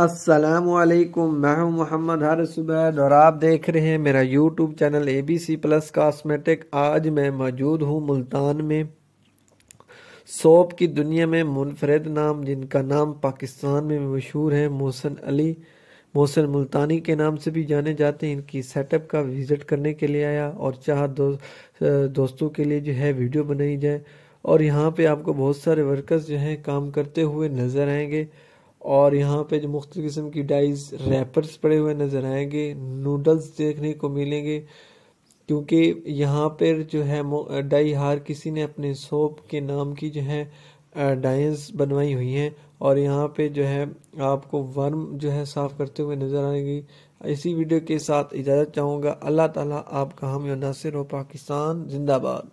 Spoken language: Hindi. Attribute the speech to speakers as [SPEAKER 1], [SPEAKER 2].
[SPEAKER 1] असलकुम मैं हूं मोहम्मद हर सुबैद और आप देख रहे हैं मेरा YouTube channel A B C plus cosmetic आज मैं मौजूद हूं मुल्तान में सोप की दुनिया में मुनफरद नाम जिनका नाम पाकिस्तान में मशहूर है मोहसन अली मोहसन मुल्तानी के नाम से भी जाने जाते हैं इनकी सेटअप का विज़िट करने के लिए आया और चाह दो, दोस्तों के लिए जो है वीडियो बनाई जाए और यहाँ पर आपको बहुत सारे वर्कर्स जो हैं काम करते हुए नज़र आएंगे और यहाँ पे जो मुख्त किस्म की डाइज रैपर्स पड़े हुए नज़र आएंगे नूडल्स देखने को मिलेंगे क्योंकि यहाँ पर जो है डाई हार किसी ने अपने सोप के नाम की जो है डाइज बनवाई हुई हैं और यहाँ पे जो है आपको वर्म जो है साफ़ करते हुए नज़र आएगी इसी वीडियो के साथ इजाज़त चाहूँगा अल्लाह ताला आपका हम नासिर हो पाकिस्तान जिंदाबाद